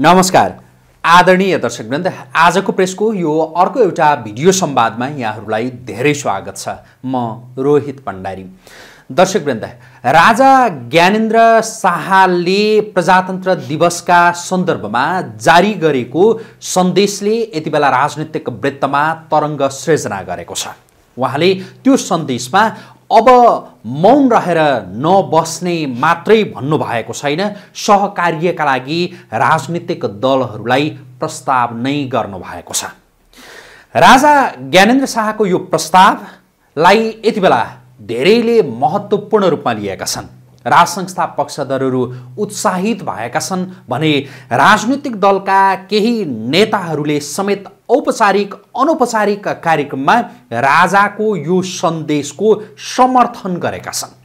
नमस्कार आदरणीय दर्शकवृन्द आजको प्रेसको यो अर्को एउटा भिडियो संवादमा यहाँहरूलाई धेरै स्वागत छ म रोहित भण्डारी दर्शकवृन्द राजा ज्ञानेन्द्र शाहले प्रजातन्त्र दिवसका सन्दर्भमा जारी गरेको सन्देशले यति बेला राजनीतिक वृत्तमा तरङ्ग सृजना गरेको छ उहाँले त्यो सन्देशमा अब मौन रहेर नबस्ने मात्रै भन्नुभएको छैन सहकार्यका लागि राजनीतिक दलहरूलाई प्रस्ताव नै गर्नुभएको छ राजा ज्ञानेन्द्र शाहको यो प्रस्तावलाई यति बेला धेरैले महत्त्वपूर्ण रूपमा लिएका छन् राज संस्था पक्षधरहरू उत्साहित भएका छन् भने राजनीतिक दलका केही नेताहरूले समेत औपचारिक अनौपचारिक कार्यक्रममा राजाको यो सन्देशको समर्थन गरेका छन्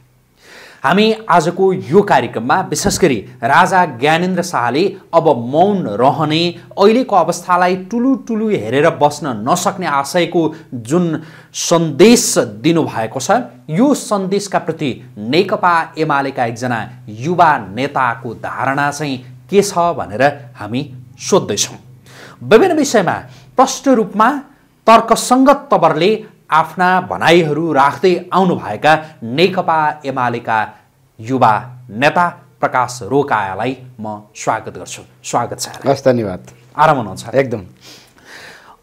हामी आजको यो कार्यक्रममा विशेष गरी राजा ज्ञानेन्द्र शाहले अब मौन रहने अहिलेको अवस्थालाई टुलु टुलु हेरेर बस्न नसक्ने आशयको जुन सन्देश दिनुभएको छ यो सन्देशका प्रति नेकपा एमालेका एकजना युवा नेताको धारणा चाहिँ के छ भनेर हामी सोध्दैछौँ विभिन्न विषयमा प्रष्ट रूपमा तर्कसङ्गत तवरले आफ्ना भनाइहरू राख्दै आउनुभएका नेकपा एमालेका युवा नेता प्रकाश रोकायालाई म स्वागत गर्छु स्वागत छ हस् धन्यवाद आराम हुनुहुन्छ एकदम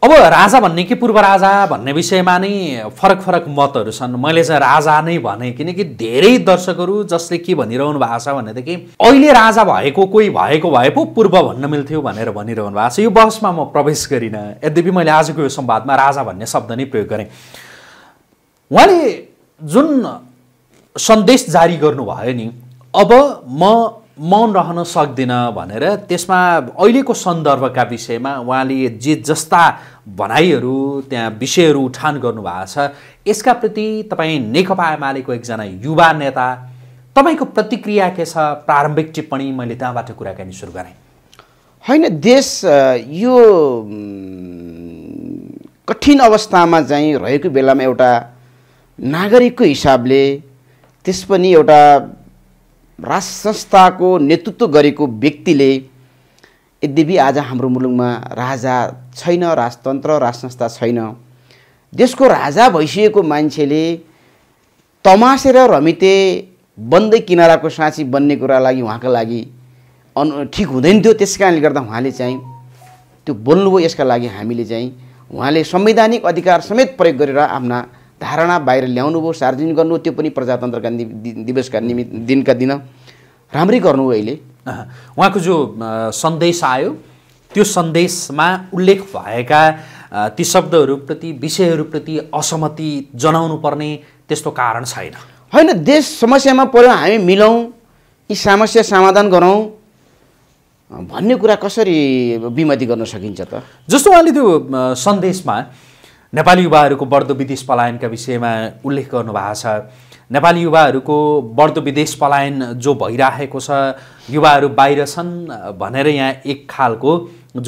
अब राजा भन्ने कि पूर्व राजा भन्ने विषयमा नै फरक फरक मतहरू छन् मैले चाहिँ राजा नै भने किनकि धेरै दर्शकहरू जसले के भनिरहनु भएको छ भनेदेखि अहिले राजा भएको कोही भएको भए पो पूर्व भन्न मिल्थ्यो भनेर भनिरहनु भएको छ यो बहसमा म प्रवेश गरिनँ यद्यपि मैले आजको यो संवादमा राजा भन्ने शब्द नै प्रयोग गरेँ उहाँले जुन सन्देश जारी गर्नुभयो नि अब म मौन रहन सक्दिनँ भनेर त्यसमा अहिलेको सन्दर्भका विषयमा उहाँले जे जस्ता भनाइहरू त्यहाँ विषयहरू उठान गर्नुभएको छ यसका प्रति तपाईँ नेकपा एमालेको एकजना युवा नेता तपाईँको प्रतिक्रिया के छ प्रारम्भिक टिप्पणी मैले त्यहाँबाट कुराकानी सुरु गरेँ होइन देश यो कठिन अवस्थामा चाहिँ रहेको बेलामा एउटा नागरिकको हिसाबले त्यस पनि एउटा राज संस्थाको नेतृत्व गरेको व्यक्तिले यद्यपि आज हाम्रो मुलुकमा राजा छैन राजतन्त्र राज संस्था छैन देशको राजा भइसकेको मान्छेले र रमिते बन्दै किनाराको साँची बन्ने कुरा लागि उहाँको लागि अनु ठिक हुँदैन थियो त्यस कारणले गर्दा उहाँले चाहिँ त्यो बोल्नुभयो यसका लागि हामीले चाहिँ उहाँले संवैधानिक अधिकार समेत प्रयोग गरेर आफ्ना धारणा बाहिर ल्याउनुभयो सार्वजनिक गर्नु त्यो पनि प्रजातन्त्रका दिवसका निमित्त दिनका दिन राम्रै गर्नु अहिले उहाँको जो सन्देश आयो त्यो सन्देशमा उल्लेख भएका ती शब्दहरूप्रति विषयहरूप्रति असहमति जनाउनु पर्ने त्यस्तो कारण छैन होइन देश समस्यामा पऱ्यो हामी मिलौँ यी समस्या समाधान गरौँ भन्ने कुरा कसरी विमति गर्न सकिन्छ त जस्तो उहाँले त्यो सन्देशमा नेपाली युवाहरूको बढ्दो विदेश पलायनका विषयमा उल्लेख गर्नुभएको छ नेपाली युवाहरूको बढ्दो विदेश पलायन जो भइरहेको छ युवाहरू बाहिर छन् भनेर यहाँ एक खालको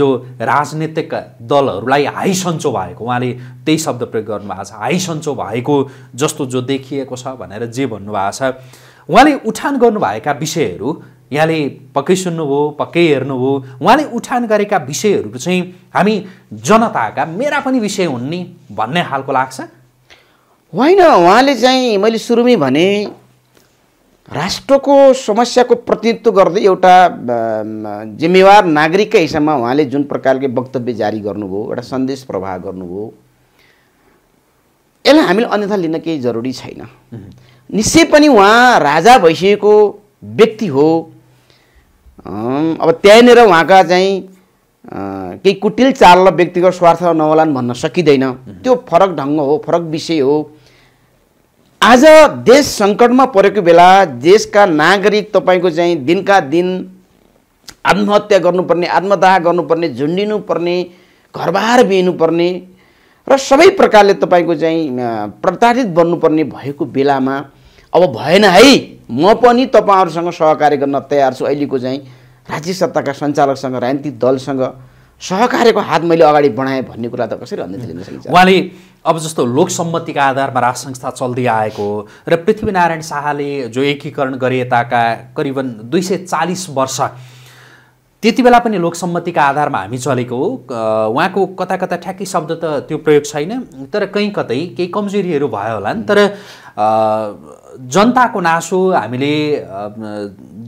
जो राजनैतिक दलहरूलाई हाई सन्चो भएको उहाँले त्यही शब्द प्रयोग गर्नुभएको छ हाई सन्चो भएको जस्तो जो देखिएको छ भनेर जे भन्नुभएको छ उहाँले उठान गर्नुभएका विषयहरू यहाँले पक्कै सुन्नुभयो पक्कै हेर्नुभयो उहाँले उठान गरेका विषयहरू चाहिँ हामी जनताका मेरा पनि विषय हुन् नि भन्ने खालको लाग्छ होइन उहाँले चाहिँ मैले सुरुमै भने राष्ट्रको समस्याको प्रतिनिधित्व गर्दै एउटा जिम्मेवार नागरिकका हिसाबमा उहाँले जुन प्रकारको वक्तव्य जारी गर्नुभयो एउटा सन्देश प्रवाह गर्नुभयो यसलाई हामीले अन्यथा लिन केही जरुरी छैन निश्चय पनि उहाँ राजा भइसकेको व्यक्ति हो अब त्यहाँनिर उहाँका चाहिँ केही कुटिल चाल र व्यक्तिगत स्वार्थ नहोलान् भन्न सकिँदैन त्यो फरक ढङ्ग हो फरक विषय हो आज देश सङ्कटमा परेको बेला देशका नागरिक तपाईँको चाहिँ दिनका दिन आत्महत्या गर्नुपर्ने आत्मदाह गर्नुपर्ने झुन्डिनुपर्ने घरबार बिहिनुपर्ने र सबै प्रकारले तपाईँको चाहिँ प्रताडित बन्नुपर्ने भएको बेलामा अब भएन है म पनि तपाईँहरूसँग सहकार्य गर्न तयार छु अहिलेको चाहिँ राज्य सत्ताका सञ्चालकसँग राजनीतिक दलसँग सहकार्यको हात मैले अगाडि बढाएँ भन्ने कुरा त कसरी लिन सकिन्छ उहाँले अब जस्तो लोकसम्मतिका आधारमा राज संस्था चल्दै आएको र पृथ्वीनारायण शाहले जो एकीकरण गरिएताका करिबन दुई सय चालिस वर्ष त्यति बेला पनि लोकसम्मतिका आधारमा हामी चलेको हो उहाँको कता कता ठ्याक्कै शब्द त त्यो प्रयोग छैन तर कहीँ कतै केही कमजोरीहरू भयो होला नि तर जनताको नासो हामीले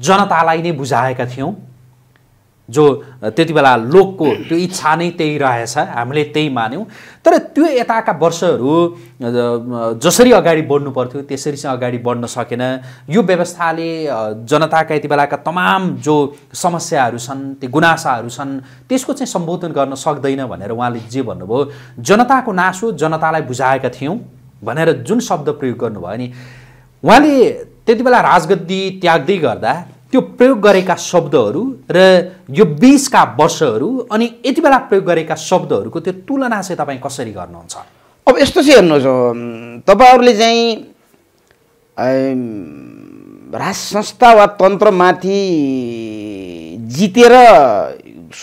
जनतालाई नै बुझाएका थियौँ जो त्यति बेला लोकको त्यो इच्छा नै त्यही रहेछ हामीले त्यही मान्यौँ तर त्यो यताका वर्षहरू जसरी अगाडि बढ्नु पर्थ्यो त्यसरी चाहिँ अगाडि बढ्न सकेन यो व्यवस्थाले जनताका यति बेलाका तमाम जो समस्याहरू छन् ती गुनासाहरू छन् त्यसको चाहिँ सम्बोधन गर्न सक्दैन भनेर उहाँले जे भन्नुभयो जनताको नासो जनतालाई बुझाएका थियौँ भनेर जुन शब्द प्रयोग गर्नुभयो नि उहाँले त्यति बेला राजगद्दी त्याग्दै गर्दा त्यो प्रयोग गरेका शब्दहरू र यो बिसका वर्षहरू अनि यति बेला प्रयोग गरेका शब्दहरूको त्यो तुलना चाहिँ तपाईँ कसरी गर्नुहुन्छ अब यस्तो चाहिँ हेर्नुहोस् तपाईँहरूले चाहिँ राज संस्था वा तन्त्रमाथि जितेर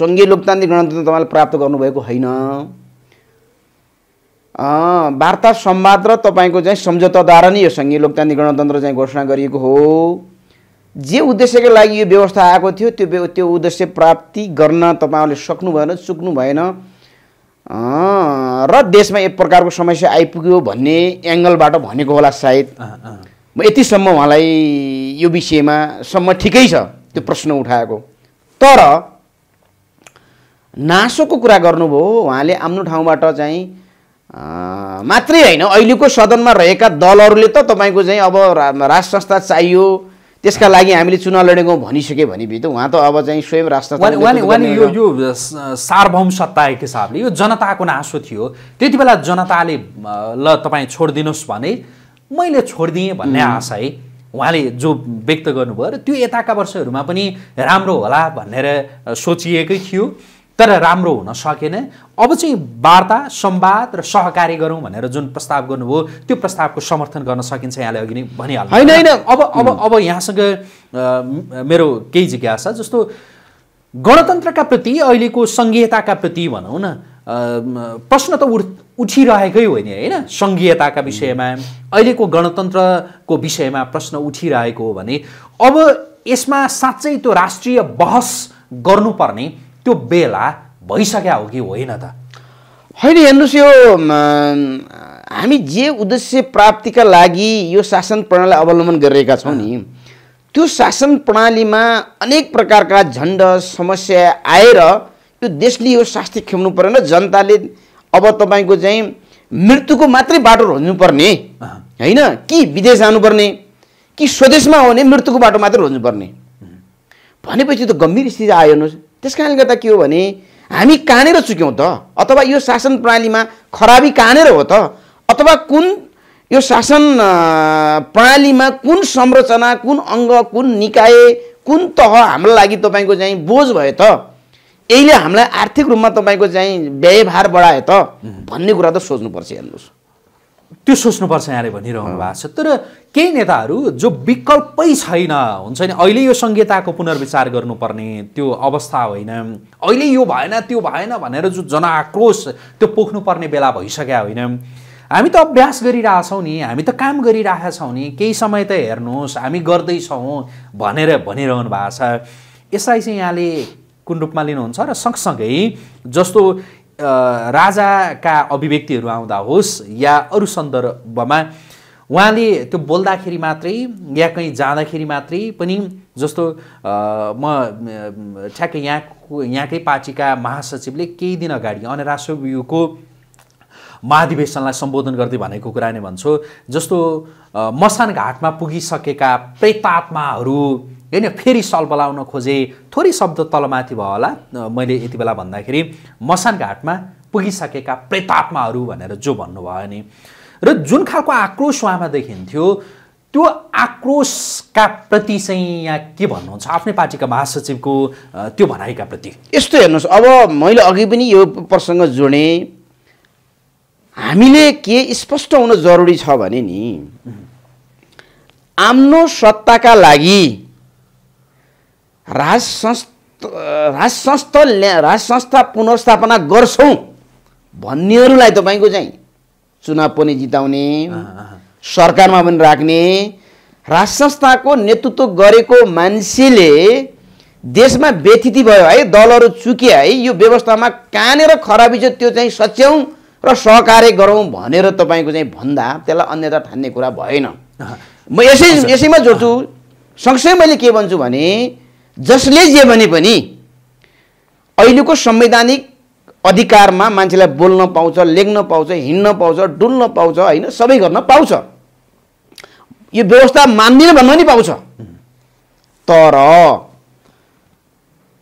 सङ्घीय लोकतान्त्रिक गणतन्त्र तपाईँले प्राप्त गर्नुभएको होइन वार्ता संवाद र तपाईँको चाहिँ सम्झौताद्वारा नै यो सङ्घीय लोकतान्त्रिक गणतन्त्र चाहिँ घोषणा गरिएको हो जे उद्देश्यको लागि यो व्यवस्था आएको थियो त्यो त्यो उद्देश्य प्राप्ति गर्न तपाईँहरूले सक्नु भएन चुक्नु भएन र देशमा एक प्रकारको समस्या आइपुग्यो भन्ने एङ्गलबाट भनेको होला सायद म यतिसम्म उहाँलाई यो विषयमा सम्म ठिकै छ त्यो प्रश्न उठाएको तर नासोको कुरा गर्नुभयो उहाँले आफ्नो ठाउँबाट चाहिँ मात्रै होइन अहिलेको सदनमा रहेका दलहरूले त तपाईँको चाहिँ अब राष्ट्र संस्था चाहियो त्यसका लागि हामीले चुनाव लडेको भनिसक्यो भने त उहाँ त अब चाहिँ स्वयं राष्ट्र यो यो सार्वभौम सत्ता एक हिसाबले यो जनताको नासो थियो त्यति बेला जनताले ल तपाईँ छोडिदिनुहोस् भने मैले छोडिदिएँ भन्ने आशा है उहाँले जो व्यक्त गर्नुभयो र त्यो यताका वर्षहरूमा पनि राम्रो होला भनेर सोचिएकै थियो तर राम्रो हुन सकेन अब चाहिँ वार्ता संवाद र सहकार्य गरौँ भनेर जुन प्रस्ताव गर्नुभयो त्यो प्रस्तावको समर्थन गर्न सकिन्छ यहाँले अघि नै भनिहाल्नु होइन होइन अब अब अब यहाँसँग मेरो केही जिज्ञासा जस्तो गणतन्त्रका प्रति अहिलेको सङ्घीयताका प्रति भनौँ न प्रश्न त उठ उठिरहेकै नि होइन सङ्घीयताका विषयमा अहिलेको गणतन्त्रको विषयमा प्रश्न उठिरहेको हो भने अब यसमा साँच्चै त्यो राष्ट्रिय बहस गर्नुपर्ने त्यो बेला भइसक्यो हो कि होइन त होइन हेर्नुहोस् यो हामी जे उद्देश्य प्राप्तिका लागि यो शासन प्रणाली अवलम्बन गरिरहेका छौँ नि त्यो शासन प्रणालीमा अनेक प्रकारका झन्ड समस्या आएर यो देशले यो शास्ति खेप्नु परेन जनताले अब तपाईँको चाहिँ मृत्युको मात्रै बाटो रोज्नुपर्ने होइन कि विदेश जानुपर्ने कि स्वदेशमा हो मृत्युको बाटो मात्रै रोज्नुपर्ने भनेपछि त गम्भीर स्थिति आयो हेर्नुहोस् त्यस कारणले गर्दा के हो भने हामी कहाँनिर चुक्यौँ त अथवा यो शासन प्रणालीमा खराबी कहाँनिर हो त अथवा कुन यो शासन प्रणालीमा कुन संरचना कुन अङ्ग कुन निकाय कुन तह हाम्रो लागि तपाईँको चाहिँ बोझ भयो त यसले हामीलाई आर्थिक रूपमा तपाईँको चाहिँ व्ययभार बढायो त भन्ने कुरा त सोच्नुपर्छ हेर्नुहोस् त्यो सोच्नुपर्छ यहाँले भनिरहनु भएको छ तर केही नेताहरू जो विकल्पै छैन हुन्छ नि अहिले यो संहिताको पुनर्विचार गर्नुपर्ने त्यो अवस्था होइन अहिले यो भएन त्यो भएन भनेर जो जनआक्रोश त्यो पोख्नुपर्ने बेला भइसक्यो होइन हामी त अभ्यास गरिरहेछौँ नि हामी त काम गरिरहेछौँ नि केही समय त हेर्नुहोस् हामी गर्दैछौँ भनेर भनिरहनु भएको छ यसलाई चाहिँ यहाँले कुन रूपमा लिनुहुन्छ र सँगसँगै जस्तो राजाका अभिव्यक्तिहरू आउँदा होस् या अरू सन्दर्भमा उहाँले त्यो बोल्दाखेरि मात्रै या कहीँ जाँदाखेरि मात्रै पनि जस्तो म ठ्याक्कै यहाँको यहाँकै पार्टीका महासचिवले केही दिन अगाडि राष्ट्रियको महाधिवेशनलाई सम्बोधन गर्दै भनेको कुरा नै भन्छु जस्तो मसान घाटमा पुगिसकेका प्रेतात्माहरू होइन फेरि सल बोलाउन खोजेँ थोरै शब्द तलमाथि भयो होला मैले यति बेला भन्दाखेरि मसान घाटमा पुगिसकेका प्रेतात्माहरू भनेर जो भन्नुभयो नि र जुन खालको आक्रोश उहाँमा देखिन्थ्यो त्यो आक्रोशका प्रति चाहिँ यहाँ के भन्नुहुन्छ आफ्नै पार्टीका महासचिवको त्यो भनाइका प्रति यस्तो हेर्नुहोस् अब मैले अघि पनि यो प्रसङ्ग जोडेँ हामीले के स्पष्ट हुन जरुरी छ भने नि आम्नो सत्ताका लागि राज संस्था राज संस्था ल्या राज संस्था पुनर्स्थापना गर्छौँ भन्नेहरूलाई तपाईँको चाहिँ चुनाव पनि जिताउने सरकारमा पनि राख्ने राज संस्थाको नेतृत्व गरेको मान्छेले देशमा व्यथिति भयो है दलहरू चुके है यो व्यवस्थामा कहाँनिर खराबी छ त्यो चाहिँ सच्याउँ र सहकार्य गरौँ भनेर तपाईँको चाहिँ भन्दा त्यसलाई अन्यथा ठान्ने कुरा भएन म यसै यसैमा जोड्छु सँगसँगै मैले के भन्छु भने जसले जे भने पनि अहिलेको संवैधानिक अधिकारमा मान्छेलाई बोल्न पाउँछ लेख्न पाउँछ हिँड्न पाउँछ डुल्न पाउँछ होइन सबै गर्न पाउँछ यो व्यवस्था मान्दिनँ भन्न पनि पाउँछ तर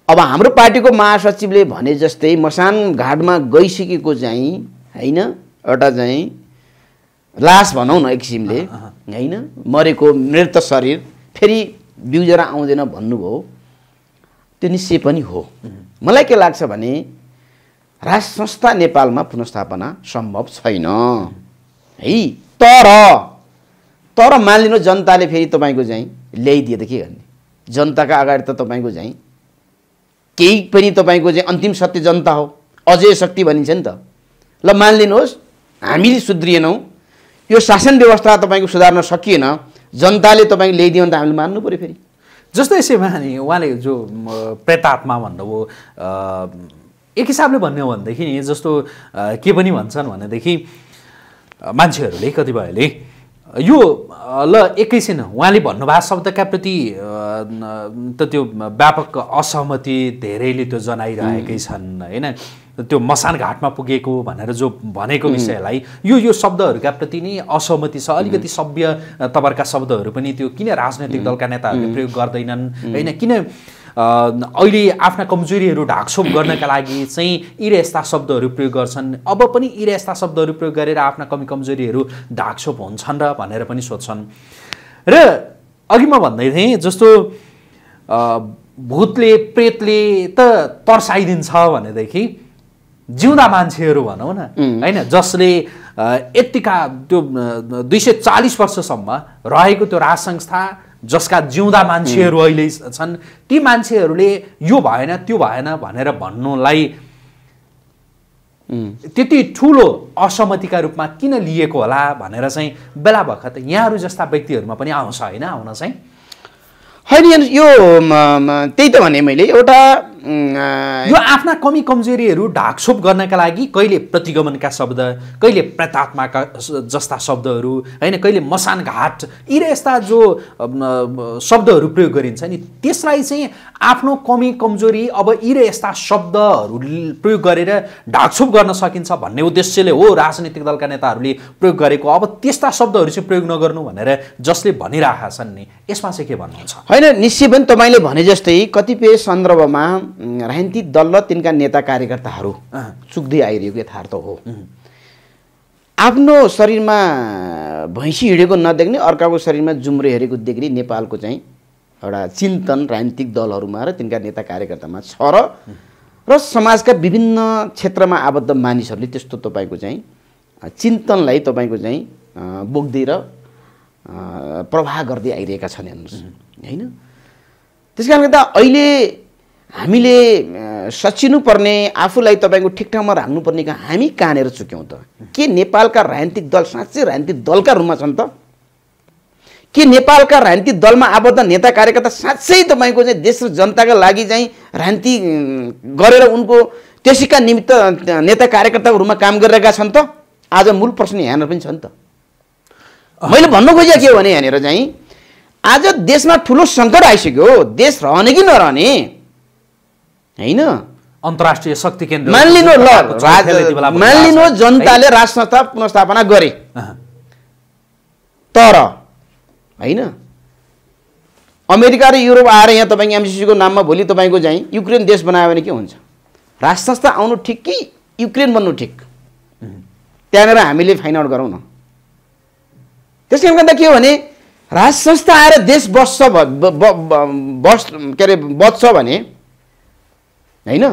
अब हाम्रो पार्टीको महासचिवले भने जस्तै मसान घाटमा गइसकेको चाहिँ होइन एउटा चाहिँ लास भनौँ न एक किसिमले होइन मरेको मृत शरीर फेरि बिउजेर आउँदैन भन्नुभयो त्यो निश्चय पनि हो मलाई के लाग्छ भने राष्ट्र संस्था नेपालमा पुनस्थापना सम्भव छैन है तर तर मानिलिनु जनताले फेरि तपाईँको चाहिँ ल्याइदिए त के गर्ने जनताका अगाडि त तपाईँको चाहिँ केही पनि तपाईँको चाहिँ अन्तिम सत्य जनता हो अजय शक्ति भनिन्छ नि त ल मानिलिनुहोस् हामीले सुध्रिएनौँ यो शासन व्यवस्था तपाईँको सुधार्न सकिएन जनताले तपाईँको ल्याइदियो भने त हामीले मान्नु पऱ्यो फेरि जस्तो यसैमा उहाँले जो प्रेतात्मा भन्नुभयो एक हिसाबले भन्ने हो भनेदेखि नि जस्तो के पनि भन्छन् भनेदेखि मान्छेहरूले कतिपयले यो ल एकैछिन उहाँले भन्नुभएको शब्दका प्रति त त्यो व्यापक असहमति धेरैले त्यो जनाइरहेकै छन् होइन त्यो मसान घाटमा पुगेको भनेर जो भनेको विषयलाई यो यो शब्दहरूका प्रति नै असहमति छ अलिकति सभ्य तपाईँहरूका शब्दहरू पनि त्यो किन राजनैतिक दलका नेताहरूले प्रयोग गर्दैनन् होइन किन अहिले आफ्ना कमजोरीहरू ढाकछोप गर्नका लागि चाहिँ यी र यस्ता शब्दहरू प्रयोग गर्छन् अब पनि यी र यस्ता शब्दहरू प्रयोग गरेर आफ्ना कमी कमजोरीहरू ढाकछोप हुन्छन् र भनेर पनि सोध्छन् र अघि म भन्दै थिएँ जस्तो भूतले प्रेतले त तर्साइदिन्छ भनेदेखि जिउँदा मान्छेहरू भनौँ न होइन जसले यत्तिका त्यो दुई सय चालिस वर्षसम्म रहेको त्यो राज संस्था जसका जिउँदा मान्छेहरू अहिले छन् ती मान्छेहरूले यो भएन त्यो भएन भनेर भन्नुलाई त्यति ठुलो असहमतिका रूपमा किन लिएको होला भनेर चाहिँ बेला बखत यहाँहरू जस्ता व्यक्तिहरूमा पनि आउँछ होइन आउन चाहिँ होइन यो त्यही त भने मैले एउटा यो आफ्ना कमी कमजोरीहरू ढाकछोप गर्नका लागि कहिले प्रतिगमनका शब्द कहिले प्रतात्माका जस्ता शब्दहरू होइन कहिले मसान घाट यी र यस्ता जो शब्दहरू प्रयोग गरिन्छ नि त्यसलाई चाहिँ आफ्नो कमी कमजोरी अब यी र यस्ता शब्दहरू प्रयोग गरेर ढाकछोप गर्न सकिन्छ भन्ने उद्देश्यले हो राजनीतिक दलका नेताहरूले प्रयोग गरेको अब त्यस्ता शब्दहरू चाहिँ प्रयोग नगर्नु भनेर जसले भनिरहेका छन् नि यसमा चाहिँ के भन्नुहुन्छ होइन निश्चय पनि तपाईँले भने जस्तै कतिपय सन्दर्भमा राजनीतिक दल र तिनका नेता कार्यकर्ताहरू चुक्दै आइरहेको यथार्थ हो आफ्नो शरीरमा भैँसी हिँडेको नदेख्ने अर्काको शरीरमा जुम्रो हेरेको देख्ने नेपालको चाहिँ एउटा चिन्तन राजनीतिक दलहरूमा र तिनका नेता कार्यकर्तामा छ र र समाजका विभिन्न क्षेत्रमा आबद्ध मानिसहरूले त्यस्तो तपाईँको चाहिँ चिन्तनलाई तपाईँको चाहिँ बोक्दै र प्रवाह गर्दै आइरहेका छन् हेर्नुहोस् होइन त्यस कारणले त अहिले हामीले सचिनुपर्ने आफूलाई तपाईँको ठिक ठाउँमा राख्नुपर्ने काम हामी कहाँनिर चुक्यौँ त के नेपालका राजनीतिक दल साँच्चै राजनीतिक दलका रूपमा छन् त के नेपालका राजनीतिक दलमा आबद्ध नेता कार्यकर्ता साँच्चै तपाईँको चाहिँ देश र जनताका लागि चाहिँ राजनीति गरेर उनको त्यसैका निमित्त नेता कार्यकर्ताको रूपमा काम गरिरहेका छन् त आज मूल प्रश्न यहाँनिर पनि छ नि त मैले भन्नु खोजेको के हो भने यहाँनिर चाहिँ आज देशमा ठुलो सङ्कट आइसक्यो देश रहने कि नरहने होइन अन्तर्राष्ट्रिय शक्ति केन्द्र मानिलिनु ल मानिलिनु जनताले राष्ट्र संस्था पुनस्थापना गरे तर होइन अमेरिका र युरोप आएर यहाँ तपाईँको एमसिसीको नाममा भोलि तपाईँको चाहिँ युक्रेन देश बनायो भने के हुन्छ राष्ट्र संस्था आउनु ठिक कि युक्रेन बन्नु ठिक त्यहाँनिर हामीले फाइन्ड आउट गरौँ न त्यस कारण गर्दा के हो भने राष्ट्र संस्था आएर देश बस्छ बस् के अरे बच्छ भने होइन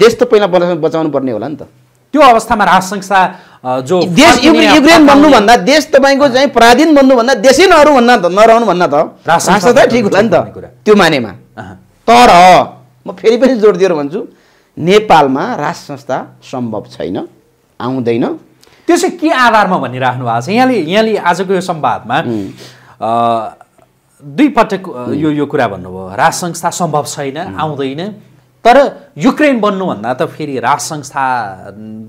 देश त पहिला बचाउनु पर्ने होला नि त त्यो अवस्थामा राष्ट्र संस्था जो देश युक्रेन बन्नुभन्दा देश तपाईँको चाहिँ पराधीन बन्नुभन्दा देशै नरहनु भन्न त नरहनु भन्न त राष्ट्र संस्था ठिक होला नि त त्यो मानेमा तर म फेरि पनि जोड दिएर भन्छु नेपालमा राष्ट्र संस्था सम्भव छैन आउँदैन त्यो चाहिँ के आधारमा भनिराख्नु भएको छ यहाँले यहाँले आजको यो संवादमा दुई दुईपटक यो यो कुरा भन्नुभयो राष्ट्र संस्था सम्भव छैन आउँदैन पर युक्रेन बन्नुभन्दा त फेरि राज संस्था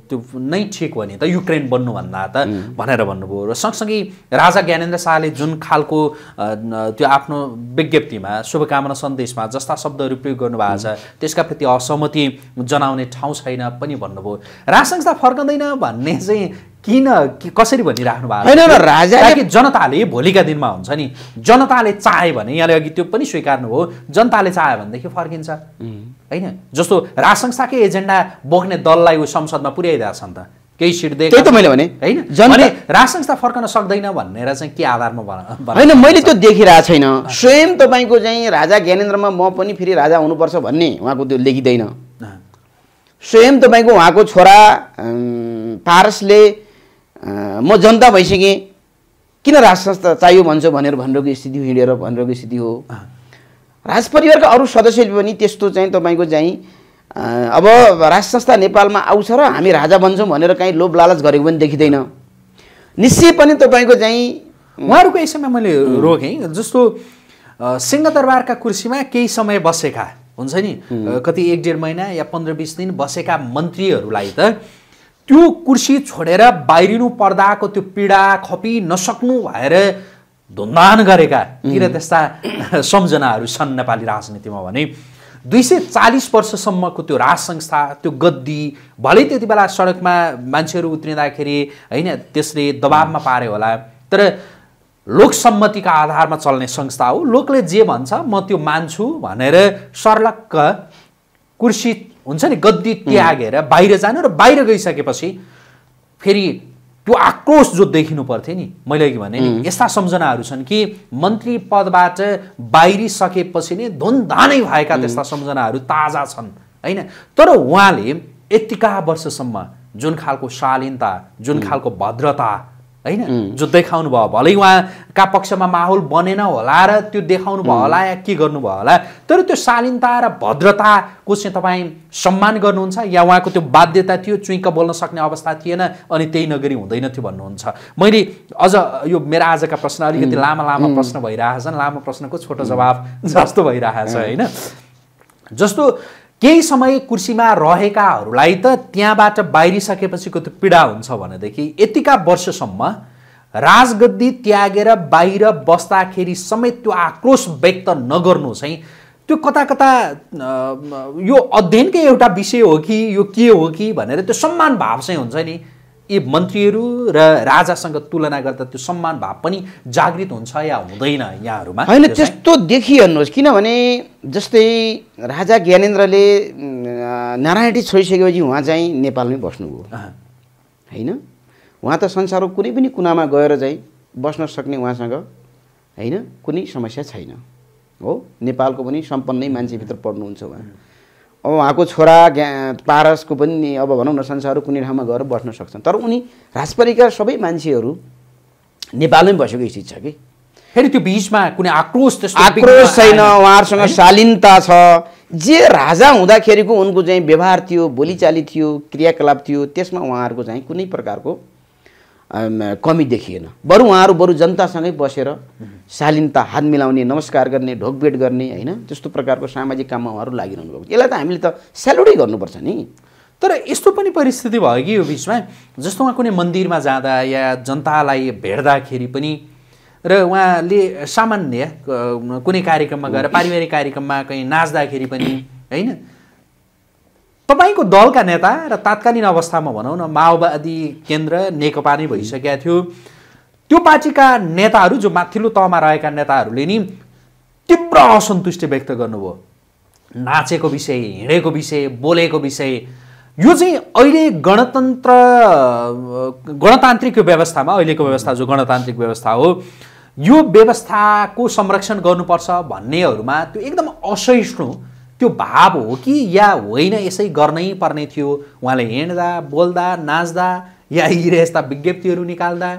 त्यो नै ठिक हो नि त युक्रेन बन्नुभन्दा त भनेर भन्नुभयो र सँगसँगै राजा ज्ञानेन्द्र शाहले जुन खालको त्यो आफ्नो विज्ञप्तिमा शुभकामना सन्देशमा जस्ता शब्दहरू प्रयोग गर्नुभएको छ त्यसका प्रति असहमति जनाउने ठाउँ छैन पनि भन्नुभयो राज संस्था फर्कँदैन भन्ने चाहिँ किन कसरी भनिराख्नु भएको राजा कि जनताले भोलिका दिनमा हुन्छ नि जनताले चाह्यो भने यहाँले अघि त्यो पनि स्वीकार्नुभयो जनताले चाह्यो भनेदेखि फर्किन्छ होइन जस्तो जस्तो राज संस्थाकै एजेन्डा बोक्ने दललाई ऊ संसदमा पुर्याइदिएको छ नि त केही सिट दिएको त्यही त मैले भने होइन जनता राज संस्था फर्कन सक्दैन भनेर चाहिँ के आधारमा भन होइन मैले त्यो देखिरहेको छैन स्वयं तपाईँको चाहिँ राजा ज्ञानेन्द्रमा म पनि फेरि राजा हुनुपर्छ भन्ने उहाँको त्यो लेखिँदैन स्वयं तपाईँको उहाँको छोरा पारसले म जनता भइसकेँ किन राज संस्था चाहियो भन्छ भनेर भनेरको स्थिति हिँडेर भनेरको स्थिति हो राजपरिवारका अरू सदस्यले पनि त्यस्तो चाहिँ तपाईँको चाहिँ अब राष्ट्र संस्था नेपालमा आउँछ र हामी राजा बन्छौँ भनेर काहीँ लोभ लालच गरेको पनि देखिँदैन निश्चय पनि तपाईँको चाहिँ उहाँहरूको एक समय मैले रोकेँ जस्तो सिंहदरबारका कुर्सीमा केही समय बसेका हुन्छ नि कति एक डेढ महिना या पन्ध्र बिस दिन बसेका मन्त्रीहरूलाई त त्यो कुर्सी छोडेर बाहिरिनु पर्दाको त्यो पीडा खपी नसक्नु भएर धुन्दान गरेका किन त्यस्ता सम्झनाहरू छन् नेपाली राजनीतिमा भने दुई सय चालिस वर्षसम्मको त्यो राज संस्था त्यो गद्दी भलै त्यति बेला सडकमा मान्छेहरू उत्रिँदाखेरि होइन त्यसले दबाबमा पार्यो होला तर लोकसम्मतिका आधारमा चल्ने संस्था हो लोकले जे भन्छ म त्यो मान्छु भनेर सर्लक्क कुर्सी हुन्छ नि गद्दी त्यागेर बाहिर जानु र बाहिर गइसकेपछि फेरि त्यो आक्रोश जो देखिनु पर्थ्यो नि मैले अघि भने नि यस्ता सम्झनाहरू छन् कि मन्त्री पदबाट बाहिरिसकेपछि नै धुनधानै भएका त्यस्ता सम्झनाहरू ताजा छन् होइन तर उहाँले यतिका वर्षसम्म जुन खालको शालीनता जुन खालको भद्रता होइन जो देखाउनु भयो भलै उहाँका पक्षमा माहौल बनेन होला र त्यो देखाउनु भयो होला या के गर्नुभयो होला तर त्यो शालीनता र भद्रताको चाहिँ तपाईँ सम्मान गर्नुहुन्छ या उहाँको त्यो बाध्यता थियो चुइँक बोल्न सक्ने अवस्था थिएन अनि त्यही नगरी हुँदैन थियो भन्नुहुन्छ मैले अझ यो मेरा आजका प्रश्न अलिकति लामा लामा प्रश्न भइरहेछन् लामो प्रश्नको छोटो जवाब जस्तो भइरहेछ होइन जस्तो केही समय कुर्सीमा रहेकाहरूलाई त त्यहाँबाट बाहिरिसकेपछिको त्यो पीडा हुन्छ भनेदेखि यतिका वर्षसम्म राजगद्दी त्यागेर बाहिर बस्दाखेरि समेत त्यो आक्रोश व्यक्त नगर्नु चाहिँ त्यो कता कता यो अध्ययनकै एउटा विषय हो कि यो के हो कि भनेर त्यो सम्मान भाव चाहिँ हुन्छ नि यी मन्त्रीहरू र राजासँग तुलना गर्दा त्यो सम्मान भाव पनि जागृत हुन्छ या हुँदैन यहाँहरूमा होइन त्यस्तो देखिहाल्नुहोस् किनभने जस्तै राजा ज्ञानेन्द्रले नारायणी छोडिसकेपछि उहाँ चाहिँ नेपालमै बस्नुभयो होइन उहाँ त संसारको कुनै पनि कुनामा गएर चाहिँ बस्न सक्ने उहाँसँग होइन कुनै समस्या छैन हो नेपालको पनि सम्पन्नै मान्छेभित्र पढ्नुहुन्छ उहाँ अब उहाँको छोरा ज्ञा पारसको पनि अब भनौँ न संसारहरू कुनै ठाउँमा गएर बस्न सक्छन् तर उनी राजपरिका सबै मान्छेहरू नेपालमै बसेको स्थिति छ कि फेरि त्यो बिचमा कुनै आक्रोश आक्रोश छैन उहाँहरूसँग शालीनता छ जे राजा हुँदाखेरिको उनको चाहिँ व्यवहार थियो बोलीचाली थियो क्रियाकलाप थियो त्यसमा उहाँहरूको चाहिँ कुनै प्रकारको कमी देखिएन बरु उहाँहरू बरु जनतासँगै बसेर शालीनता हात मिलाउने नमस्कार गर्ने ढोकभेट गर्ने होइन त्यस्तो प्रकारको सामाजिक काममा उहाँहरू लागिरहनु भएको यसलाई त हामीले त सेलुटै गर्नुपर्छ नि तर यस्तो पनि परिस्थिति भयो कि यो बिचमा जस्तो उहाँ कुनै मन्दिरमा जाँदा या जनतालाई भेट्दाखेरि पनि र उहाँले सामान्य कुनै कार्यक्रममा गएर पारिवारिक कार्यक्रममा कहीँ नाच्दाखेरि पनि होइन तपाईँको दलका नेता र तात्कालीन अवस्थामा भनौँ न माओवादी केन्द्र नेकपा नै भइसकेका थियो त्यो पार्टीका नेताहरू जो माथिल्लो तहमा रहेका नेताहरूले नि तीव्र असन्तुष्टि व्यक्त गर्नुभयो नाचेको विषय हिँडेको विषय बोलेको विषय यो चाहिँ अहिले गणतन्त्र गणतान्त्रिक व्यवस्थामा अहिलेको व्यवस्था जो गणतान्त्रिक व्यवस्था हो यो व्यवस्थाको संरक्षण गर्नुपर्छ भन्नेहरूमा त्यो एकदम असहिष्णु त्यो भाव हो कि या होइन यसै गर्नै पर्ने थियो उहाँले हिँड्दा बोल्दा नाच्दा या यी यस्ता विज्ञप्तिहरू निकाल्दा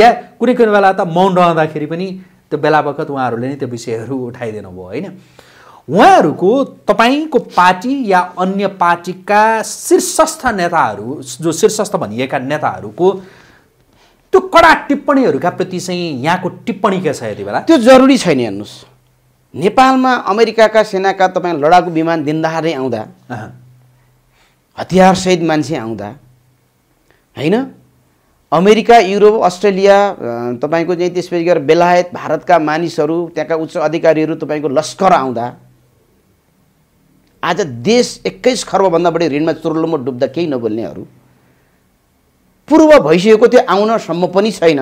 या कुनै कुनै बेला त मौन रहँदाखेरि पनि त्यो बेला बखत उहाँहरूले नै त्यो विषयहरू उठाइदिनु भयो होइन उहाँहरूको तपाईँको पार्टी या अन्य पार्टीका शीर्षस्थ नेताहरू जो शीर्षस्थ भनिएका नेताहरूको त्यो कडा टिप्पणीहरूका प्रति चाहिँ यहाँको टिप्पणी के छ यति बेला त्यो जरुरी छैन हेर्नुहोस् नेपालमा अमेरिकाका सेनाका तपाईँ लडाकु विमान दिनदाहारै आउँदा हतियारसहित मान्छे आउँदा होइन अमेरिका युरोप अस्ट्रेलिया तपाईँको चाहिँ त्यसपछि गएर बेलायत भारतका मानिसहरू त्यहाँका उच्च अधिकारीहरू तपाईँको लस्कर आउँदा आज देश एक्काइस खर्बभन्दा बढी ऋणमा चुर्लोमा डुब्दा केही नबोल्नेहरू पूर्व भइसकेको त्यो आउनसम्म पनि छैन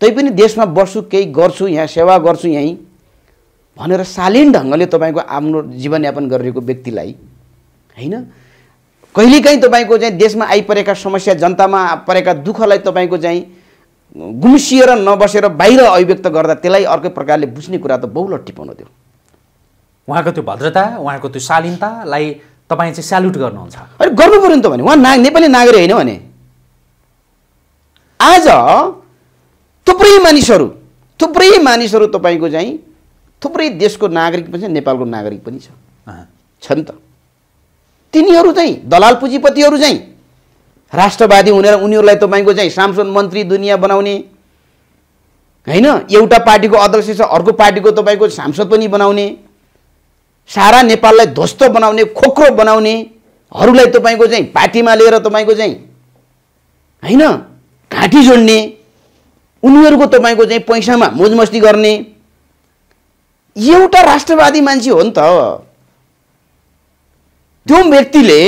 तैपनि देशमा बस्छु केही गर्छु यहाँ सेवा गर्छु यहीँ भनेर शालीन ढङ्गले तपाईँको आफ्नो जीवनयापन गरिरहेको व्यक्तिलाई होइन कहिलेकाहीँ तपाईँको चाहिँ देशमा आइपरेका समस्या जनतामा परेका दुःखलाई तपाईँको चाहिँ गुम्सिएर नबसेर बाहिर अभिव्यक्त गर्दा त्यसलाई अर्कै प्रकारले बुझ्ने कुरा त बहुल टिपाउनु थियो उहाँको त्यो भद्रता उहाँको त्यो शालीनतालाई तपाईँ चाहिँ स्याल्युट गर्नुहुन्छ अनि गर्नु पऱ्यो नि त भने उहाँ नाग नेपाली नागरिक होइन भने आज थुप्रै मानिसहरू थुप्रै मानिसहरू तपाईँको चाहिँ थुप्रै देशको नागरिक पनि छ नेपालको नागरिक पनि छ छन् त तिनीहरू चाहिँ दलाल पुँजीपतिहरू चाहिँ राष्ट्रवादी हुनेर उनीहरूलाई तपाईँको चाहिँ सांसद मन्त्री दुनियाँ बनाउने होइन एउटा पार्टीको अध्यक्ष छ अर्को पार्टीको तपाईँको सांसद पनि बनाउने सारा नेपाललाई ध्वस्त बनाउने खोक्रो बनाउनेहरूलाई तपाईँको चाहिँ पार्टीमा लिएर तपाईँको चाहिँ होइन घाँटी जोड्ने उनीहरूको तपाईँको चाहिँ पैसामा मोजमस्ती गर्ने एउटा राष्ट्रवादी मान्छे हो नि त त्यो व्यक्तिले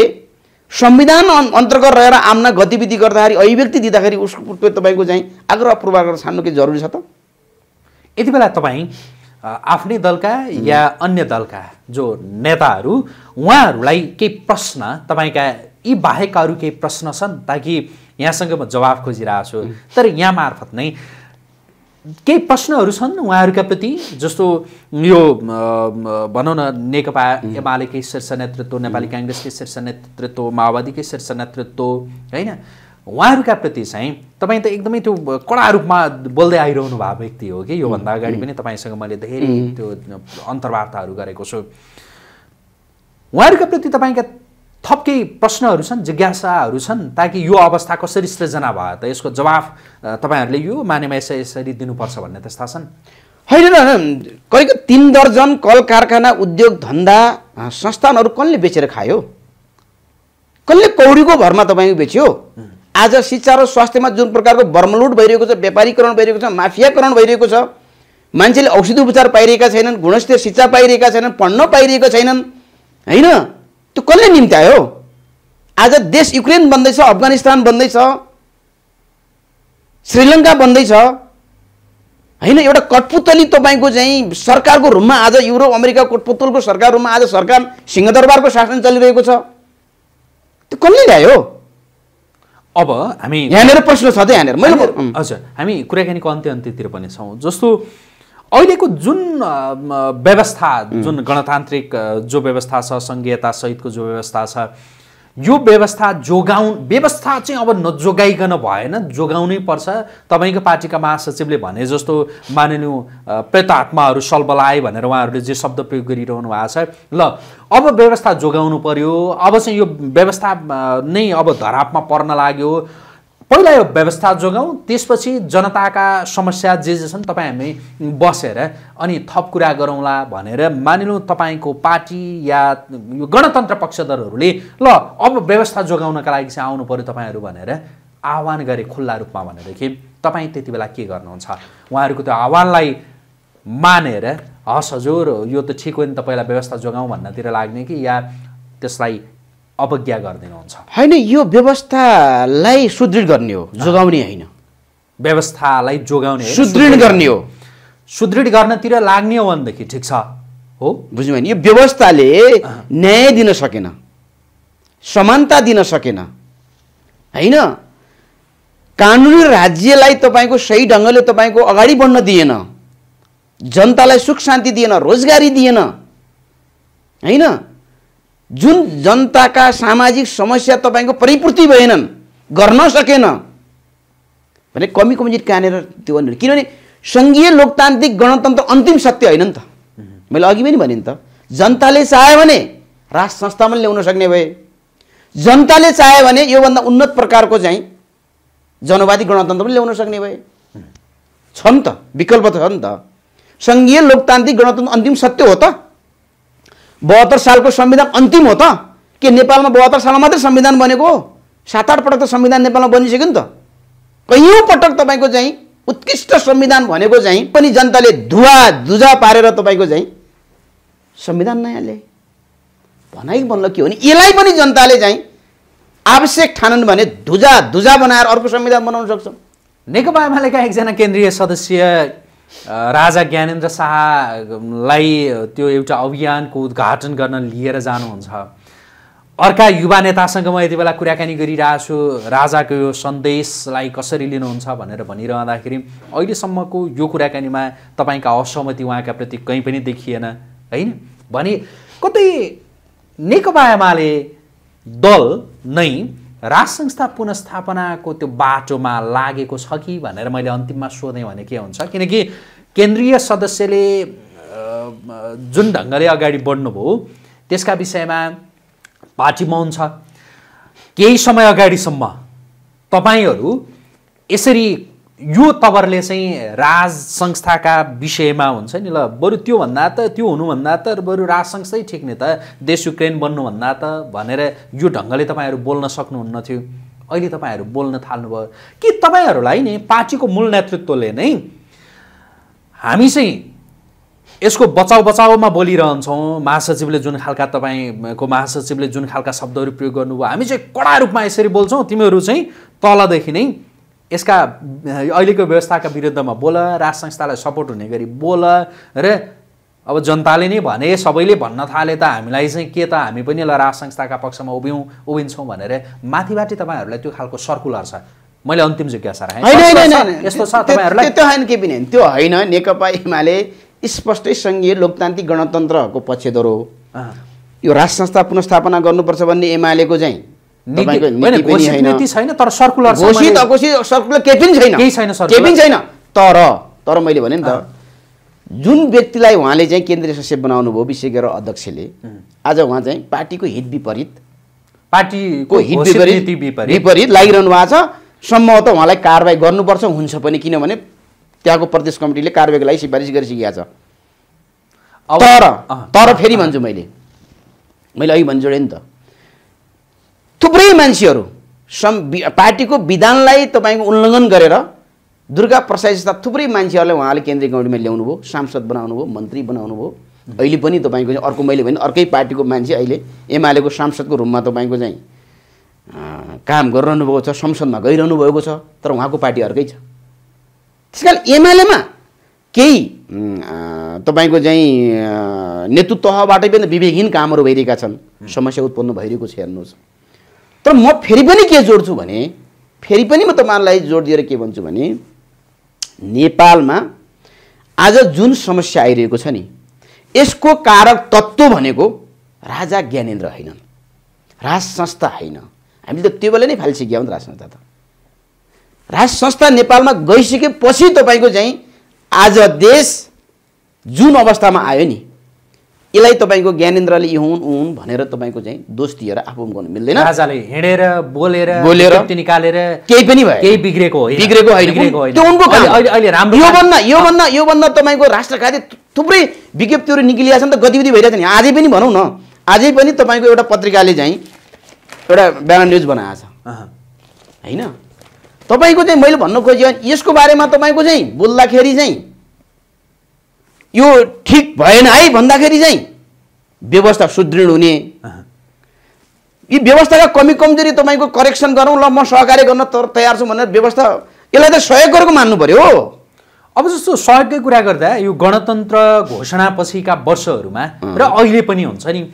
संविधान अन्तर्गत रहेर आम्ना गतिविधि गर्दाखेरि अभिव्यक्ति दिँदाखेरि उसको तपाईँको चाहिँ आग्रह पूर्वाग्रह छान्नु के जरुरी छ त यति बेला तपाईँ आफ्नै दलका या अन्य दलका जो नेताहरू उहाँहरूलाई केही प्रश्न तपाईँका यी बाहेक अरू केही प्रश्न छन् ताकि यहाँसँग म जवाब खोजिरहेको छु तर यहाँ मार्फत नै केही प्रश्नहरू छन् उहाँहरूका प्रति जस्तो यो भनौँ न नेकपा एमालेकै शीर्ष नेतृत्व नेपाली काङ्ग्रेसकै शीर्ष नेतृत्व माओवादीकै शीर्ष नेतृत्व होइन उहाँहरूका प्रति चाहिँ तपाईँ त एकदमै त्यो कडा रूपमा बोल्दै आइरहनु भएको व्यक्ति हो कि योभन्दा अगाडि पनि तपाईँसँग मैले धेरै त्यो अन्तर्वार्ताहरू गरेको छु उहाँहरूका प्रति तपाईँका थप केही प्रश्नहरू छन् जिज्ञासाहरू छन् ताकि यो अवस्था कसरी सृजना भयो त यसको जवाफ तपाईँहरूले यो मानेमा यसरी यसरी दिनुपर्छ भन्ने त्यस्ता छन् होइन करिब तिन दर्जन कल कारखाना उद्योग धन्दा संस्थानहरू कसले बेचेर खायो कसले कौडीको भरमा तपाईँको बेच्यो आज शिक्षा र स्वास्थ्यमा जुन प्रकारको बर्मलुट भइरहेको छ व्यापारीकरण भइरहेको छ माफियाकरण भइरहेको छ मान्छेले औषधि उपचार पाइरहेका छैनन् गुणस्तर शिक्षा पाइरहेका छैनन् पढ्न पाइरहेका छैनन् होइन त्यो कसले निम्ति आयो आज देश युक्रेन बन्दैछ अफगानिस्तान बन्दैछ श्रीलङ्का बन्दैछ होइन एउटा कठपुतली तपाईँको चाहिँ सरकारको रूपमा आज युरोप अमेरिका कठपुतलको सरकार रूपमा आज सरकार सिंहदरबारको शासन चलिरहेको छ त्यो कसले ल्यायो अब हामी यहाँनिर प्रश्न छ त यहाँनिर मैले हजुर हामी कुराकानीको अन्त्य अन्त्यतिर पनि छौँ जस्तो अहिलेको जुन व्यवस्था जुन गणतान्त्रिक जो व्यवस्था छ सङ्घीयता सहितको जो व्यवस्था छ यो व्यवस्था जोगाउ व्यवस्था चाहिँ अब नजोगाइकन भएन जोगाउनै पर्छ तपाईँको पार्टीका महासचिवले भने जस्तो मानिनु प्रेत आत्माहरू सल्बलाए भनेर उहाँहरूले जे शब्द प्रयोग गरिरहनु भएको छ ल अब व्यवस्था जोगाउनु पर्यो अब चाहिँ यो व्यवस्था नै अब धरापमा पर्न लाग्यो पहिला यो व्यवस्था जोगाउँ त्यसपछि जनताका समस्या जे जे छन् तपाईँ हामी बसेर अनि थप कुरा गरौँला भनेर मानिलौँ तपाईँको पार्टी या यो गणतन्त्र पक्षधरहरूले ल अब व्यवस्था जोगाउनका लागि चाहिँ आउनु पऱ्यो तपाईँहरू भनेर आह्वान गरे खुल्ला रूपमा भनेदेखि तपाईँ त्यति बेला के गर्नुहुन्छ उहाँहरूको त्यो आह्वानलाई मानेर हस् हजुर यो त ठिक हो त पहिला व्यवस्था जोगाउँ भन्नतिर लाग्ने कि या त्यसलाई अपज्ञा हुन्छ होइन यो व्यवस्थालाई सुदृढ गर्ने हो जोगाउने होइन व्यवस्थालाई जोगाउने सुदृढ गर्ने हो सुदृढ गर्नतिर लाग्ने हो भनेदेखि ठिक छ हो बुझ्यो भने यो व्यवस्थाले न्याय दिन सकेन समानता दिन सकेन होइन कानुनी राज्यलाई तपाईँको सही ढङ्गले तपाईँको अगाडि बढ्न दिएन जनतालाई सुख शान्ति दिएन रोजगारी दिएन होइन जुन जनताका सामाजिक समस्या तपाईँको परिपूर्ति भएनन् गर्न सकेन भने कमी कमजोरी कहाँनिर त्यो किनभने सङ्घीय लोकतान्त्रिक गणतन्त्र अन्तिम सत्य होइन नि त मैले अघि पनि भनेँ नि त जनताले चाह्यो भने राष्ट्र संस्थामा ल्याउन सक्ने भए जनताले चाह्यो भने योभन्दा उन्नत प्रकारको चाहिँ जनवादी गणतन्त्र पनि ल्याउन सक्ने भए छ नि त विकल्प त छ नि त सङ्घीय लोकतान्त्रिक गणतन्त्र अन्तिम सत्य हो त बहत्तर सालको संविधान अन्तिम हो त के नेपालमा बहत्तर सालमा मात्रै संविधान बनेको हो सात आठ पटक त संविधान नेपालमा बनिसक्यो नि त कैयौँ पटक तपाईँको चाहिँ उत्कृष्ट संविधान भनेको चाहिँ पनि जनताले धुवा धुजा पारेर तपाईँको चाहिँ संविधान नयाँ ल्याए भनाइ भन्नु के हो भने यसलाई पनि जनताले चाहिँ आवश्यक ठानन् भने धुजा धुजा बनाएर अर्को संविधान बनाउन सक्छ नेकपा एमालेका एकजना केन्द्रीय सदस्य राजा ज्ञानेन्द्र शाहलाई त्यो एउटा अभियानको उद्घाटन गर्न लिएर जानुहुन्छ अर्का युवा नेतासँग म यति बेला कुराकानी छु राजाको यो सन्देशलाई कसरी लिनुहुन्छ भनेर भनिरहँदाखेरि अहिलेसम्मको यो कुराकानीमा तपाईँका असहमति उहाँका प्रति कहीँ पनि देखिएन होइन भने कतै नेकपा एमाले दल नै राज संस्था पुनस्थापनाको त्यो बाटोमा लागेको छ कि भनेर मैले अन्तिममा सोधेँ भने के हुन्छ किनकि केन्द्रीय सदस्यले जुन ढङ्गले अगाडि बढ्नुभयो त्यसका विषयमा पार्टी मौन छ केही समय अगाडिसम्म तपाईँहरू यसरी यो तवरले चाहिँ राज संस्थाका विषयमा हुन्छ नि ल बरु त्योभन्दा त त्यो हुनुभन्दा त बरु राज संस्थै ठिक नि त देश युक्रेन बन्नुभन्दा त भनेर यो ढङ्गले तपाईँहरू बोल्न सक्नुहुन्न थियो अहिले तपाईँहरू बोल्न थाल्नुभयो कि तपाईँहरूलाई नि पार्टीको मूल नेतृत्वले नै हामी चाहिँ यसको बचाउ बचाउमा बोलिरहन्छौँ महासचिवले जुन खालका तपाईँको महासचिवले जुन खालका शब्दहरू प्रयोग गर्नुभयो हामी चाहिँ कडा रूपमा यसरी बोल्छौँ तिमीहरू चाहिँ तलदेखि नै यसका अहिलेको व्यवस्थाका विरुद्धमा बोल राज संस्थालाई सपोर्ट हुने गरी बोल र अब जनताले नै भने सबैले भन्न थाले त हामीलाई चाहिँ के त हामी पनि ल राज संस्थाका पक्षमा उभियौँ उभिन्छौँ भनेर माथिबाट तपाईँहरूलाई त्यो खालको सर्कुलर छ मैले अन्तिम जिज्ञासा राखेँ यस्तो छ त्यो होइन त्यो होइन नेकपा एमाले स्पष्टै सङ्घीय लोकतान्त्रिक गणतन्त्रको पक्षधर हो यो राज संस्था पुनस्थापना गर्नुपर्छ भन्ने एमालेको चाहिँ तर घोषित अघोषित सर्कुलर केही पनि छैन केही छैन केही पनि छैन तर तर मैले भने नि त जुन व्यक्तिलाई उहाँले चाहिँ केन्द्रीय सचिव बनाउनु भयो विशेष गरेर अध्यक्षले आज उहाँ चाहिँ पार्टीको हित विपरीत पार्टीको हित विपरीत विपरीत लागिरहनु भएको छ सम्भवतः उहाँलाई कारवाही गर्नुपर्छ हुन्छ पनि किनभने त्यहाँको प्रदेश कमिटीले कारवाहीको लागि सिफारिस गरिसकेको छ तर तर फेरि भन्छु मैले मैले अघि भन्छु नि त थुप्रै मान्छेहरू सम पार्टीको विधानलाई तपाईँको उल्लङ्घन गरेर दुर्गा प्रसाद जस्ता थुप्रै मान्छेहरूलाई उहाँले केन्द्रीय कमिटीमा ल्याउनु भयो सांसद बनाउनु भयो मन्त्री बनाउनु भयो अहिले पनि तपाईँको चाहिँ अर्को मैले भने अर्कै पार्टीको मान्छे अहिले एमालेको सांसदको रूपमा तपाईँको चाहिँ काम गरिरहनु भएको छ संसदमा गइरहनु भएको छ तर उहाँको पार्टी अर्कै छ त्यस कारण एमालेमा केही तपाईँको चाहिँ नेतृत्वबाटै पनि विवेकहीन कामहरू भइरहेका छन् समस्या उत्पन्न भइरहेको छ हेर्नुहोस् तर म फेरि पनि के जोड्छु भने फेरि पनि म तपाईँहरूलाई जोड दिएर के भन्छु भने नेपालमा आज जुन समस्या आइरहेको छ नि यसको कारक तत्त्व भनेको राजा ज्ञानेन्द्र होइन राज संस्था होइन हामीले त त्यो बेला नै फालिसक्यौँ नि राज संस्था त राज संस्था नेपालमा गइसकेपछि तपाईँको चाहिँ आज देश जुन अवस्थामा आयो नि यसलाई तपाईँको ज्ञानेन्द्रले यी हुन् हुन् भनेर तपाईँको चाहिँ दोष दिएर आफू गर्नु मिल्दैन राजाले हिँडेर बोलेर बोलेर निकालेर केही पनि भयो केही बिग्रेको बिग्रेको होइन योभन्दा योभन्दा योभन्दा तपाईँको राष्ट्रघाती थुप्रै विज्ञप्तिहरू छ छन् त गतिविधि भइरहेको छ नि आजै पनि भनौँ न आजै पनि तपाईँको एउटा पत्रिकाले चाहिँ एउटा ब्यानर न्युज बनाएको छ होइन तपाईँको चाहिँ मैले भन्नु खोजेँ यसको बारेमा तपाईँको चाहिँ बोल्दाखेरि चाहिँ यो ठिक भएन है भन्दाखेरि चाहिँ व्यवस्था सुदृढ हुने यी व्यवस्थाका कमी कमजोरी तपाईँको करेक्सन गरौँ ल म सहकार्य गर्न तयार छु भनेर व्यवस्था यसलाई त सहयोग गरेको मान्नु पऱ्यो हो अब जस्तो सहयोगकै कुरा गर्दा यो गणतन्त्र घोषणा पछिका वर्षहरूमा र अहिले पनि हुन्छ नि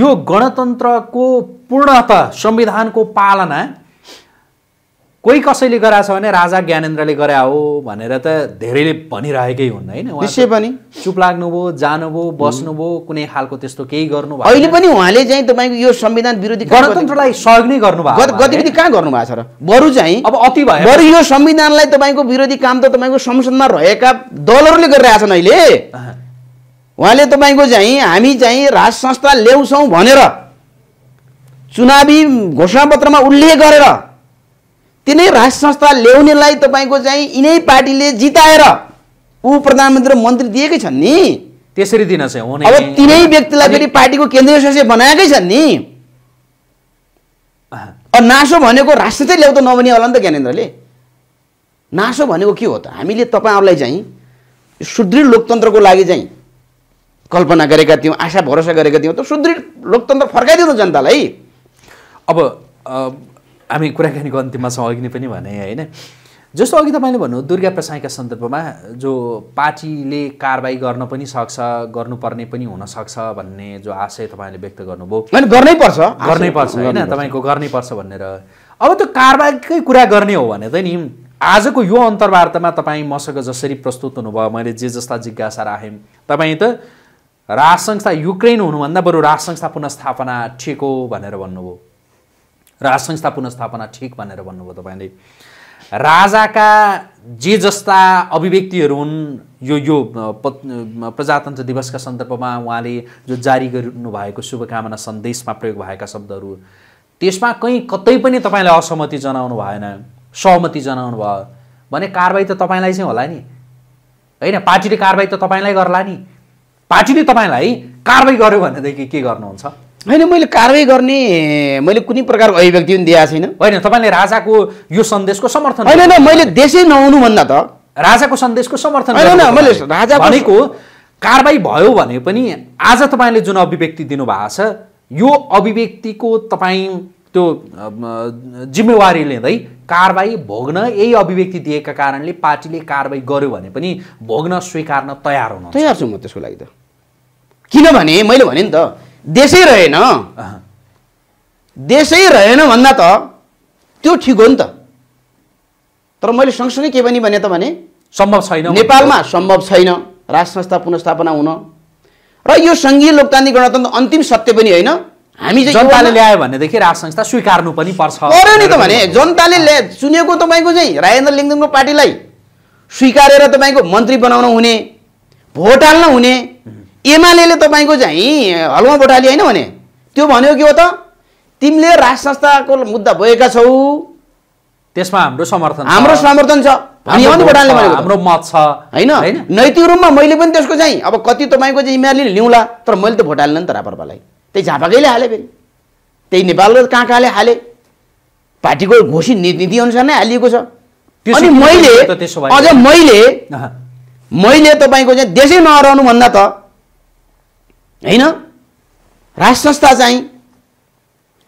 यो गणतन्त्रको पूर्णत संविधानको पालना कोही कसैले गराएको छ भने राजा ज्ञानेन्द्रले गरे हो भनेर त धेरैले भनिरहेकै हुन् होइन त्यसै पनि चुप लाग्नुभयो जानुभयो बस्नुभयो कुनै खालको त्यस्तो केही गर्नु भयो अहिले पनि उहाँले चाहिँ तपाईँको यो संविधान विरोधी गणतन्त्रलाई सहयोग नै गर्नुभयो गतिविधि कहाँ गर्नुभएको छ र बरु चाहिँ अब अति भयो बरु यो संविधानलाई तपाईँको विरोधी काम त तपाईँको संसदमा रहेका दलहरूले गरिरहेछन् अहिले उहाँले तपाईँको चाहिँ हामी चाहिँ राज संस्था ल्याउँछौँ भनेर चुनावी घोषणापत्रमा उल्लेख गरेर तिनै राष्ट्र संस्था ल्याउनेलाई तपाईँको चाहिँ यिनै पार्टीले जिताएर ऊ प्रधानमन्त्री र मन्त्री दिएकै छन् नि त्यसरी दिन चाहिँ अब तिनै व्यक्तिलाई फेरि पार्टीको केन्द्रीय सदस्य बनाएकै छन् नि नासो भनेको राष्ट्र चाहिँ ल्याउँदा नबने होला नि त ज्ञानेन्द्रले नासो भनेको के हो त हामीले तपाईँहरूलाई चाहिँ सुदृढ लोकतन्त्रको लागि चाहिँ कल्पना गरेका थियौँ आशा भरोसा गरेका थियौँ त सुदृढ लोकतन्त्र फर्काइदिनु जनतालाई अब हामी कुराकानीको अन्तिममा छौँ अघि नै पनि भने होइन जस्तो अघि तपाईँले भन्नु दुर्गा प्रसाईका सन्दर्भमा जो पार्टीले कारवाही गर्न पनि सक्छ गर्नुपर्ने पनि हुनसक्छ भन्ने जो आशय तपाईँले व्यक्त गर्नुभयो होइन गर्नै पर्छ गर्नै पर्छ होइन तपाईँको गर्नै पर्छ भनेर अब त्यो कारबाहीकै कुरा गर्ने हो भने त नि आजको यो अन्तर्वार्तामा तपाईँ मसँग जसरी प्रस्तुत हुनुभयो मैले जे जस्ता जिज्ञासा राखेँ तपाईँ त राज संस्था युक्रेन हुनुभन्दा बरु राज संस्था पुनस्थापना ठिक हो भनेर भन्नुभयो राज संस्था पुनस्थापना ठिक भनेर भन्नुभयो तपाईँले राजाका जे जस्ता अभिव्यक्तिहरू हुन् यो यो प्रजातन्त्र दिवसका सन्दर्भमा उहाँले जो जारी गर्नु भएको शुभकामना सन्देशमा प्रयोग भएका शब्दहरू त्यसमा कहीँ कतै पनि तपाईँले असहमति जनाउनु भएन सहमति जनाउनु भयो भने कारवाही त तपाईँलाई चाहिँ होला नि होइन पार्टीले कारवाही त तपाईँलाई गर्ला नि पार्टीले तपाईँलाई कारवाही गर्यो भनेदेखि के गर्नुहुन्छ होइन मैले कारवाही गर्ने मैले कुनै प्रकारको अभिव्यक्ति पनि दिएको छैन होइन तपाईँले राजाको यो सन्देशको समर्थन होइन मैले देशै नहुनु भन्दा त राजाको सन्देशको समर्थन होइन मैले राजा भनेको कारवाही भयो भने पनि आज तपाईँले जुन अभिव्यक्ति दिनुभएको छ यो अभिव्यक्तिको तपाईँ त्यो जिम्मेवारी लिँदै कारवाही भोग्न यही अभिव्यक्ति दिएका कारणले पार्टीले कारवाही गर्यो भने पनि भोग्न स्वीकार्न तयार हुनु तयार छु म त्यसको लागि त किनभने मैले भने नि त देशै रहेन देशै रहेन भन्दा त त्यो ठिक हो नि त तर मैले सँगसँगै के पनि भने त भने सम्भव छैन नेपालमा सम्भव छैन राज संस्था पुनस्थापना हुन र यो सङ्घीय लोकतान्त्रिक गणतन्त्र अन्तिम सत्य पनि होइन हामी चाहिँ जनताले ल्यायो भनेदेखि राज संस्था स्वीकार्नु पनि पर्छ पर्यो नि त भने जनताले ल्या चुनेको तपाईँको चाहिँ राजेन्द्र लिङ्गदेनको पार्टीलाई स्वीकारेर तपाईँको मन्त्री बनाउन हुने भोट हाल्न हुने एमाले तपाईँको चाहिँ हलुवा बोटाली होइन भने त्यो भन्यो के हो त तिमीले राज संस्थाको मुद्दा बोकेका छौ त्यसमा हाम्रो समर्थन हाम्रो समर्थन छ हाम्रो मत छ होइन नैतिक रूपमा मैले पनि त्यसको चाहिँ अब कति तपाईँको चाहिँ इमाले लिउँला तर मैले त भोट हालेन नि त रापरपालाई त्यही झापाकैले हालेँ फेरि त्यही नेपाल र कहाँ कहाँले हालेँ पार्टीको घोषित नीतिअनुसार नै हालिएको छ अनि मैले अझ मैले मैले तपाईँको चाहिँ देशै नहराउनुभन्दा त होइन राज संस्था चाहिँ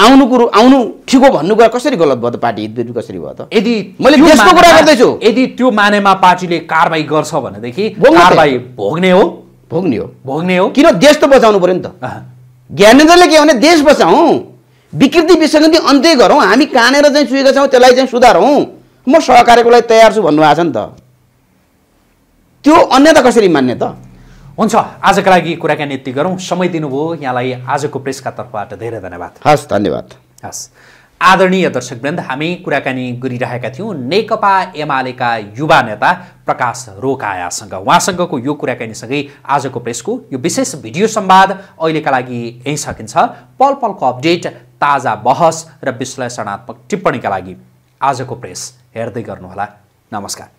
आउनु कुरो आउनु ठिक हो भन्नु कुरा कसरी गलत भयो त पार्टी कसरी भयो त यदि मैले त्यसको कुरा गर्दैछु यदि त्यो मानेमा पार्टीले कारवाही गर्छ भनेदेखि कारवाही भोग्ने हो भोग्ने हो भोग्ने हो किन देश त बचाउनु पऱ्यो नि त ज्ञानेन्द्रले के भने देश बचाउँ विकृति विसङ्गति अन्त्य गरौँ हामी कानेर चाहिँ छुएका छौँ त्यसलाई चाहिँ सुधारौँ म सहकार्यको लागि तयार छु भन्नुभएको छ नि त त्यो अन्यता कसरी मान्ने त हुन्छ आजका लागि कुराकानी यति गरौँ समय दिनुभयो यहाँलाई आजको प्रेसका तर्फबाट धेरै धन्यवाद हस् धन्यवाद हस् आदरणीय दर्शकवृन्द हामी कुराकानी गरिरहेका थियौँ नेकपा एमालेका युवा नेता प्रकाश रोकायासँग उहाँसँगको यो कुराकानीसँगै आजको प्रेसको यो विशेष भिडियो संवाद अहिलेका लागि यहीँ सकिन्छ पल पलको अपडेट ताजा बहस र विश्लेषणात्मक टिप्पणीका लागि आजको प्रेस हेर्दै गर्नुहोला नमस्कार